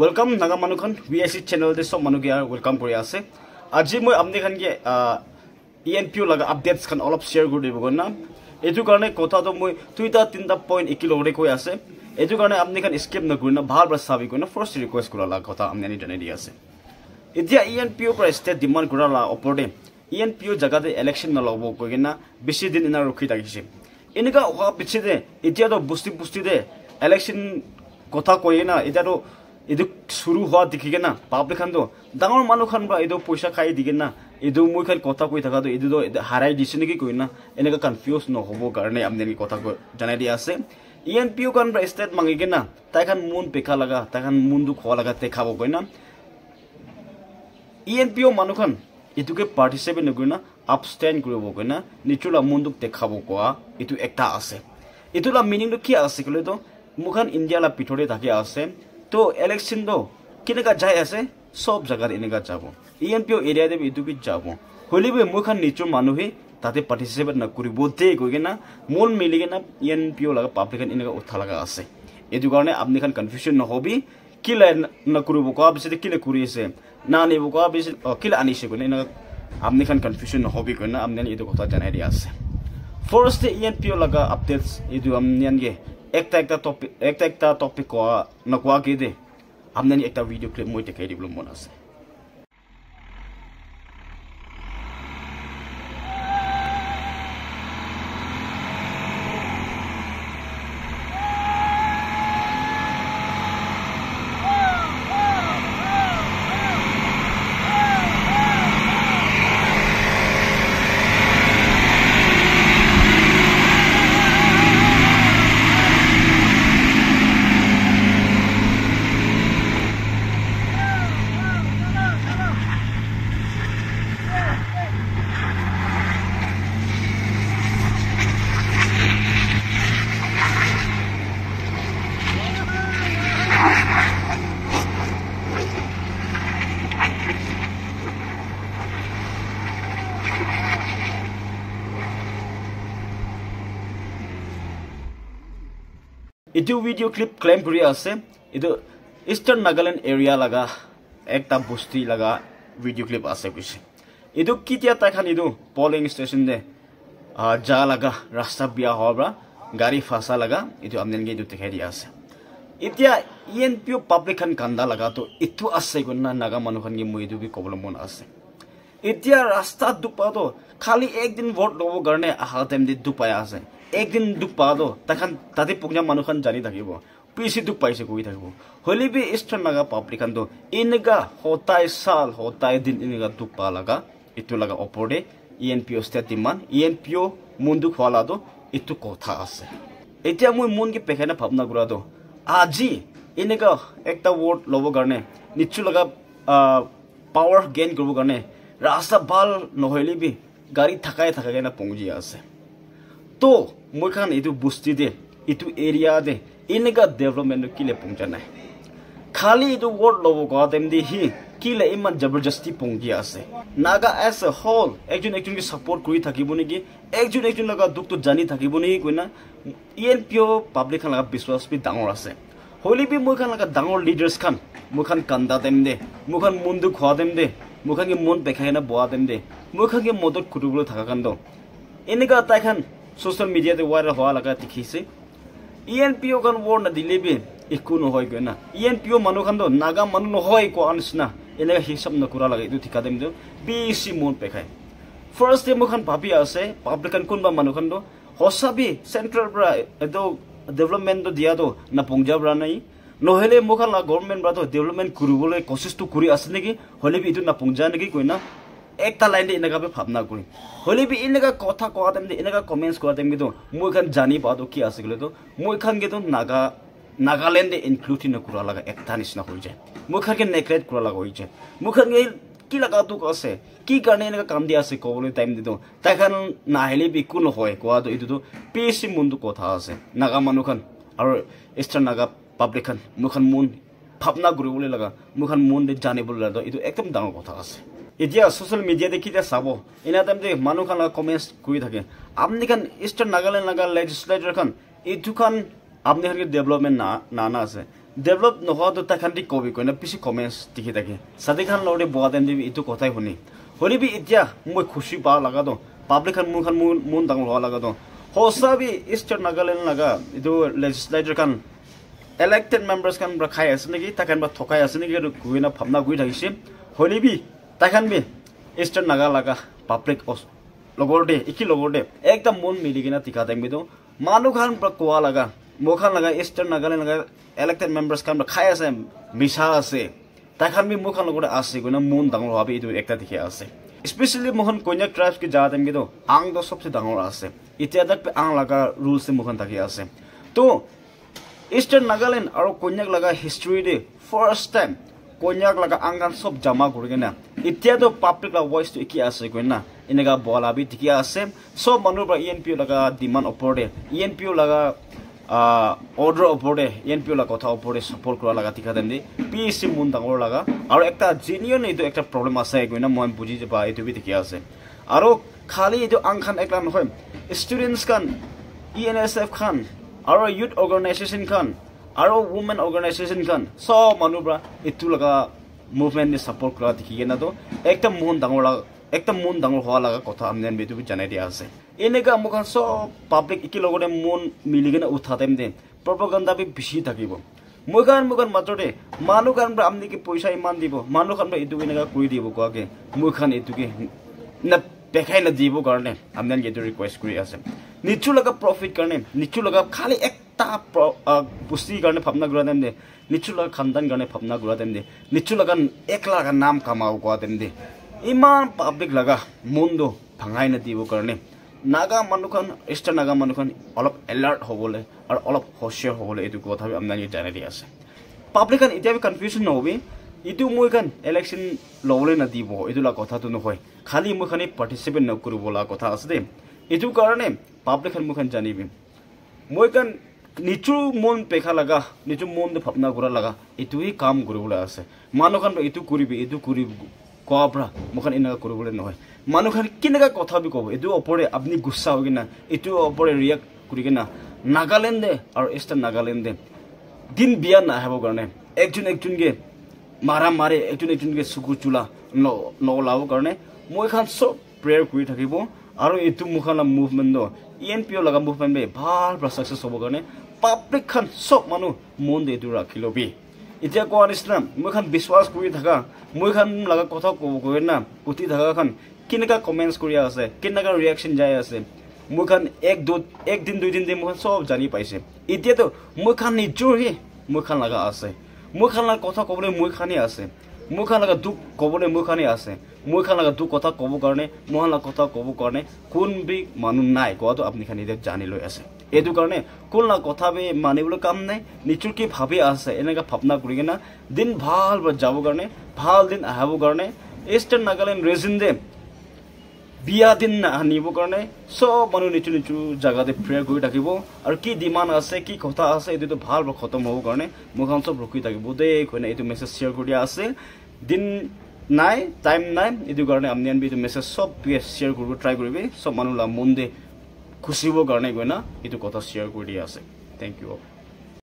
welcome Naga মানুষ V আই সি চেনেলতে সব মানুষ ওয়েলকাম করে আছে আজি মই আপনি খান কি ই এন পিও লাগা আপডেটস খান অলপ শেয়ার করে দিব না এইটার কারণে কথাটা মই দুইটা তিনটা পয়েন্ট একটু কৈ আছে এইটার কারণে আপনি খান স্কেপ না করে না ভাল ভাল চাবি করে না ফার্স্ট রিকুয়েস্ট করা লাগা কথা আপনি জানি দিয়ে আছে এতিয়া ই এন পিও পৰা ষ্টেট ডিমাণ্ড কৰাৰ ওপৰতে ই এন পিঅ' জেগাতে ইলেকশ্যন নলব কৈ কিনা বেছি দিন এনে ৰখি থাকিছে এনেকুৱা হোৱা পিছতে এতিয়াতো বস্তি বস্তিতে ইলেকশ্যন কথা কৈ কিনা এতিয়াতো এইটো চুৰু হোৱা দেখিগে না পাব্লিকখানটো ডাঙৰ মানুহখন বা এইটো পইচা খাই দিগে না এইটো মই খালি কথা কৈ থকাটো এইটোতো হাৰাই দিছে নেকি কৈ না এনেকুৱা কনফিউজ নহ'বৰ কাৰণে আপুনি এনেকৈ কথা জনাই দিয়া আছে ই এন পি ইউ কাৰণ পৰা ষ্টেট মাগিগে না তাইখন মন পেকা লগা তাইখন মনটো খোৱা লগা দেখাব কৈ না ই এন পি ইউ মানুহখন এইটোকে পাৰ্টিচিপেট নকৰি না আপষ্টেণ্ড কৰিব কৈ না নিচুলা মনটোক দেখাব কোৱা এইটো এটা আছে এইটো মিনিংটো কি আছে ক'লেতো মোৰখন ইণ্ডিয়া পিঠতে থাকি আছে তো ইলেকশ্যন তো কেনেকা যাই আছে সব জায়গার এনেকা যাব ইএমপিও এরিয়া দেবে এটুকু যাব হলে বই মোখান নিচু মানুহে তাতে পার্টিসিপেট না করি বোধে কই না মন মিলি না ইএনপিও লাগা পাবলিক এনেকা উঠা লাগা আছে এই কারণে আপনি খান কনফিউশন নহবি কি লাই না করব কোয়া বিষয়ে কি লাই করিয়েছে না নিব কোয়া বিষয়ে কি লাই আনিছে কই না আপনি খান কনফিউশন নহবি কই না আপনি এই কথা জানাই দিয়ে আছে ই ফার্স্ট ইএনপিও লাগা আপডেটস এই আপনি একটা একটা টপিক একটা একটা টপিক কোৱা নোকোৱাকে দেই আমদানি একটা ভিডিও ক্লিপ মই দেখাই দিবলৈ মন আছে ইটো ভিডিঅ' ক্লিপ ক্লেইম কৰি আছে এইটো ইষ্টাৰ্ণ নাগালেণ্ড এৰিয়া লগা এটা বস্তি লগা ভিডিঅ' ক্লিপ আছে কৈছে এইটো কেতিয়া তাইখান এইটো পলিং ষ্টেচন দে যা লগা ৰাস্তা বিয়া হোৱাৰ পৰা গাড়ী ফাচা লগা এইটো আপোনালোকে এইটো দেখাই দিয়া আছে এতিয়া ই এন পি অ' খান কান্দা লগা তো এইটো আছে না নাগা মানুহখিনি মই এইটো বি ক'বলৈ মন আছে এতিয়া ৰাস্তাত দুপাতো খালি একদিন ভোট ল'বৰ কাৰণে অহা টাইম দি দুপায় আছে একদিন দুখ পালো তখন তাতে পুকজা মানুষ জানি থাকিব পিছি দুখ পাইছে কই থাকিব হলি বি ইষ্টন লাগা পাপলি খান তো এনেকা হতাই সাল হতাই দিন এনেকা দুখ পালাগা এটু লাগা অপরে ইএনপিও স্টেট ইমান ইএনপিও মন দুখ হওয়ালা তো এটু কথা আছে এতিয়া মই মন কি পেখানে ভাবনা করা তো আজি এনেকা একটা ওয়ার্ড লব কারণে নিশ্চয় লাগা পাওয়ার গেইন করব কারণে রাস্তা ভাল নহলি বি গাড়ি থাকায় থাকা কেনা পৌঁছিয়ে আছে তো মই খান এইটো বস্তি দে এইটো এৰিয়া দে এনেকুৱা ডেভেলপমেন্ট কিলে পৌঁছা নাই খালি এই ওয়াৰ্ড লব কম দি হি কিলে ইমান জবৰদস্তি পঙ্গি আছে নাগা এস এ হল একজন একজনকে সাপোর্ট করে থাকিব নেকি একজন একজন দুঃখ তো জানি থাকিব নেকি কইনা E N P O' public খান বিশ্বাস বি ডর আছে হলি বি মোখান ডর leaders Khan মোখান kanda them they মোখান মন দু খা দেম দে মোখানকে মন দেখাই না বোৱা দেম দে মই মোখানকে মদত খুটুবলে থাকা কান্দ এনেকা তাইখান ছ'চিয়েল মিডিয়াতে ৱাইৰেল হোৱা লগা দেখিছে ই এন পি অ' খান বৰ নাদিলে বি একো নহয়গৈ না ই এন পি অ' মানুহখান তো নাগা মানুহ নহয় কোৱা নিচিনা এনেকৈ হিচাপ নকৰা লাগে এইটো ঠিকা দিম বি চি মন পেখাই ফাৰ্ষ্ট টাইম মোৰখন ভাবি আছে পাব্লিকান কোনোবা মানুহখান তো সঁচাবি চেণ্ট্ৰেলৰ পৰা এইটো ডেভেলপমেণ্টটো দিয়াটো না পংজাব নাই নহ'লে মোৰখন গভৰ্ণমেণ্ট পৰাটো ডেভেলপমেণ্ট কৰিবলৈ কচিছটো কৰি আছে নেকি হ'লে বি এইটো না পংজা নেকি কয় একটা লাইন এনেকাভাবে ভাবনা করি হলে বি এনেকা কথা কোয়া টাইম এনেকা কমেন্টস কোয়া টাইম কিন্তু মই খান জানি পাওঁ কি আছে গেলে তো মই কিন্তু নাগা নাগালেণ্ডে ইনক্লুড নকৰা লগা একটা নিচিনা হৈ যায় মই খানকে নেকলেট কৰা লগা হৈ যায় মই কি লগা তোক আছে কি কাৰণে এনেকা কাম দিয়া আছে ক'বলৈ টাইম দিওঁ তাইখান নাহিলে বি কোন হয় কোৱাটো এইটোতো পি এইচ চি মনটো কথা আছে নাগা মানুহখন আৰু এক্সট্ৰা নাগা পাব্লিকখন মই খান মন ভাৱনা কৰিবলৈ লগা মই মন জানিবলৈ লগা একদম ডাঙৰ কথা আছে এতিয়া ছ'চিয়েল মিডিয়াতে কেতিয়া চাব এনে এনেতে মানুহখন কমেণ্টছ কৰি থাকে খান ইষ্টাৰ নাগালেণ্ড নাগাল লেজিছলেটৰখন এইটোখন আপুনি সেনেকৈ ডেভেলপমেণ্ট না নানা আছে ডেভেলপ নোহোৱাটো তাইখন ঠিক কবি কয় ন পিছি কমেণ্টছ দেখি থাকে চাদিখন লগতে বোৱা টাইম দিবি এইটো কথাই শুনি শুনিবি এতিয়া মই খুচি পাব লগা দিওঁ পাব্লিকখন মোৰখন মোৰ মন ডাঙৰ হোৱা লগা সঁচা সঁচাবি ইষ্টাৰ নাগালেণ্ড লগা এইটো লেজিছলেটৰখন এলেক্টেড মেম্বাৰ্ছখন খাই আছে নেকি তাইখন বা থকাই আছে নেকি ঘূৰি না ভাৱনা ঘূৰি থাকিছে শুনিবি তাইখান বি ইষ্টাৰ নাগা লাগা পাব্লিক লগৰ দে ইকি লগৰ দে একদম মন মিলি কিনে টিকা টাইম বিদো মানুহ খান কোৱা লাগা মোৰ খান লাগা ইষ্টাৰ নাগালেণ্ড লাগা এলেক্টেড মেম্বাৰ্ছ খান খাই আছে মিছা আছে তাইখান বি মোৰ খান লগতে আছে কোনে মন ডাঙৰ হোৱা এইটো একটা দিশে আছে স্পেচিয়েলি মোৰখন কন্যা ট্ৰাইবছ কি যা টাইম কিন্তু আং দ চবচে ডাঙৰ আছে এতিয়া তাক আং লগা ৰুলছ মোৰখন থাকি আছে তো ইষ্টাৰ নাগালেণ্ড আৰু কন্যাক লগা হিষ্ট্ৰি দে ফাৰ্ষ্ট টাইম কন্যাক লগা আং খান চব জমা কৰি কিনে এতিয়াতো পাব্লিকৰ ভইচটো একে আছে গৈ না এনেকুৱা বলা বি ঠিকে আছে চব মানুহৰ পৰা ই এন পি অ' লগা ডিমাণ্ড ওপৰতে ই এন পি অ' লগা অৰ্ডাৰ ওপৰতে ই এন পি অ' লগা কথা ওপৰতে চাপৰ কৰা লগা ঠিকা তেন্তে পি এইচ চি মোন ডাঙৰ লগা আৰু এটা জেনুৱন এইটো এটা প্ৰব্লেম আছে গৈ না মই বুজি পা এইটো বি ঠিকে আছে আৰু খালি এইটো আন খান একলা নহয় ষ্টুডেণ্টছ খান ই এন এছ এফ খান আৰু ইউথ অৰ্গেনাইজেশ্যন আৰু ৱমেন অৰ্গেনাইজেশ্যন চব মানুহৰ পৰা এইটো লগা মুভমেণ্ট নি ছাপৰ্ট কৰা দেখি কিনে তো একদম মন ডাঙৰ লগা একদম মন ডাঙৰ হোৱা লগা কথা আমি বিটুবি জানাই দিয়া আছে এনেকৈ আমাক চব পাব্লিক একেলগতে মন মিলি কিনে উঠা টাইম দিন প্ৰপগণ্ডাবি বেছি থাকিব মই কাৰণ মই কাৰণ মাত্ৰতে মানুহ কাৰণ পৰা আমি নেকি পইচা ইমান দিব মানুহ কাৰণ পৰা এইটোক এনেকৈ কৰি দিব কোৱাকে মই খান এইটোকে দেখাই নাদিবৰ কাৰণে আমি এইটো ৰিকুৱেষ্ট কৰি আছে নিচু লগা প্ৰফিট কাৰণে নিচু লগা খালী এক পুষ্টি কাৰণে ভাৱনা কৰা তেনে নিচুলক খানদান কাৰণে ভাৱনা কৰা তেনে নিচুলক একলাক নাম কামাও কোৱা তেনে ইমান পাব্লিক লগা মনটো ভাঙাই নিদিব কাৰণে নাগা মানুহখন ইষ্টাৰ নাগা মানুহখন অলপ এলাৰ্ট হ'বলৈ আৰু অলপ সচিয়ৰ হ'বলৈ এইটো কথা আমি জানি দি আছে পাব্লিকখন এতিয়া আমি কনফিউজন নহ'বি এইটো মই এখন ইলেকশ্যন ল'বলৈ নিদিব এইটোলা কথাটো নহয় খালি মই খালি পাৰ্টিচিপেট নকৰিবলগা কথা আছে দেই এইটো কাৰণে পাব্লিকখন মই খান জানিবি মই কাৰণ নিচু মন পেখা লগা নিচু মন ভাৱনা কৰা লাগা এইটোৱে কাম কৰিবলৈ আছে মানুষ এইটু কৰবি এইটু কৰি কোয়াবৰা মোখান এনেকুৱা কৰিবলৈ নহয় মানুষেৰ কেনেকুৱা কথা বি কব এইটো ওপরে আপুনি গুসা হোক না এইটু ওপরে রিয়াক্ট করি কিনা নাগালেণ্ডে আৰু এস্টাৰ নাগালেণ্ডে দিন বিয়া না কাৰণে কাৰণে একজন একজনকে মাৰা মাৰে একজন একজনকে চকু চুলা নলাব কাৰণে মই এখান সব প্ৰেয়াৰ কৰে থাকিব আৰু এইটো মুখালা মুভমেণ্টৰ ই এন পি অ' লগা মুভমেণ্টে ভাল ভাল ছাকচেছ হ'ব কাৰণে পাব্লিক খান চব মানুহ মন দি এইটো ৰাখি ল'বি এতিয়া কোৱা নিচিনা মই খান বিশ্বাস কৰি থাকা মই খান লগা কথা ক'ব কৈ না উঠি থকাখন কেনেকুৱা কমেণ্টছ কৰি আছে কেনেকুৱা ৰিয়েকশ্যন যাই আছে মই খান এক দু একদিন দুদিন দি মই খান চব জানি পাইছে এতিয়াতো মই খান নিজৰহে মই খান লগা আছে মই খান লগা কথা ক'বলৈ মই খানেই আছে মোখান লগা দুখ কবনে মোখানে আছে মোখান লগা দুখ কথা কব কারণে মোহান লগা কথা কব কাৰণে কোন বি মানুষ নাই কোয়াতো আপনি খানি জানি লৈ আছে এইটো কাৰণে কোন না কথা বে মানি কাম নাই নিচুৰ কি ভাবি আছে এনেকা ভাৱনা কৰি না দিন ভাল যাবৰ কাৰণে ভাল দিন আহাব কাৰণে ইষ্টাৰ্ণ নাগালেণ্ড ৰেজিন বিয়া দিন আনিবৰ কাৰণে চব মানুহ নিচু নিচু জেগাতে প্ৰেয়াৰ কৰি থাকিব আৰু কি ডিমাণ্ড আছে কি কথা আছে এইটোতো ভাল খতম হ'ব কাৰণে মোকখন চব ৰখি থাকিব দেই কোনে এইটো মেছেজ শ্বেয়াৰ কৰি দিয়া আছে দিন নাই টাইম নাই এইটো কাৰণে আপুনি আনবি এইটো মেছেজ চব শ্বেয়াৰ কৰিব ট্ৰাই কৰিবি চব মানুহ মন দে খুচিবৰ কাৰণে কইনা এইটো কথা শ্বেয়াৰ কৰি দিয়া আছে থেংক ইউ অল